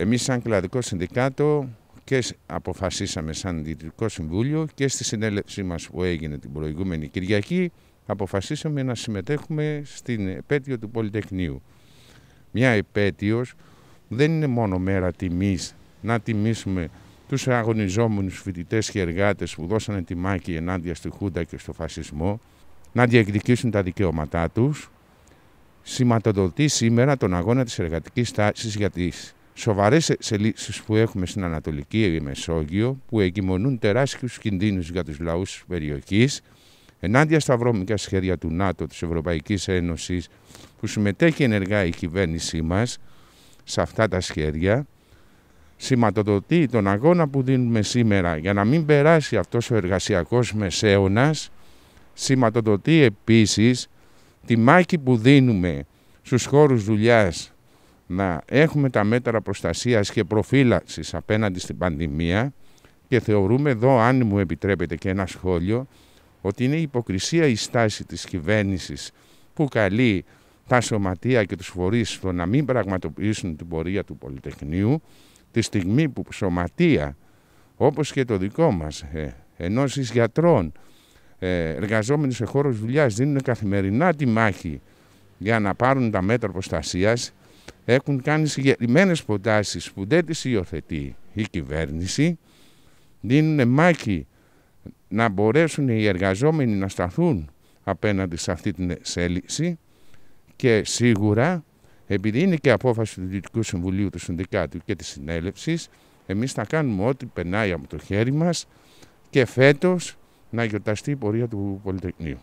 Εμείς σαν κλαδικό συνδικάτο και αποφασίσαμε σαν διοικητικό Συμβούλιο και στη συνέλευσή μας που έγινε την προηγούμενη Κυριακή αποφασίσαμε να συμμετέχουμε στην επέτειο του Πολυτεχνείου. Μια επέτειος που δεν είναι μόνο μέρα τιμής, να τιμήσουμε τους αγωνιζόμενους φοιτητές και εργάτες που δώσανε τη μάχη ενάντια στη Χούντα και στο φασισμό, να διεκδικήσουν τα δικαιώματά τους, σηματοδοτεί σήμερα τον αγώνα της εργατικής τάσης για τις σοβαρές εξελίξεις που έχουμε στην Ανατολική Μεσόγειο που εγκυμονούν τεράστιους κινδύνους για τους λαούς της περιοχής ενάντια στα βρώμικα σχέδια του ΝΑΤΟ, της Ευρωπαϊκής Ένωσης που συμμετέχει ενεργά η κυβέρνησή μας σε αυτά τα σχέδια σηματοδοτεί τον αγώνα που δίνουμε σήμερα για να μην περάσει αυτός ο εργασιακός μεσαίωνας σηματοδοτεί επίσης τη μάχη που δίνουμε στους χώρους δουλειάς να έχουμε τα μέτρα προστασίας και προφύλαξης απέναντι στην πανδημία και θεωρούμε εδώ, αν μου επιτρέπετε και ένα σχόλιο, ότι είναι υποκρισία η στάση της κυβέρνησης που καλεί τα σωματεία και τους φορείς στο να μην πραγματοποιήσουν την πορεία του Πολυτεχνείου τη στιγμή που σωματεία όπως και το δικό μας ε, γιατρών ε, εργαζόμενοι σε χώρους δουλειάς δίνουν καθημερινά τη μάχη για να πάρουν τα μέτρα προστασίας έχουν κάνει συγκεκριμένες προτάσεις που δεν τις υιοθετεί η κυβέρνηση, δίνουν μάχη να μπορέσουν οι εργαζόμενοι να σταθούν απέναντι σε αυτή την εξέλιξη και σίγουρα επειδή είναι και απόφαση του Δυτικού Συμβουλίου του Συνδικάτου και της Συνέλευσης εμείς θα κάνουμε ό,τι περνάει από το χέρι μας και φέτος να γιορταστεί η πορεία του Πολυτεχνείου.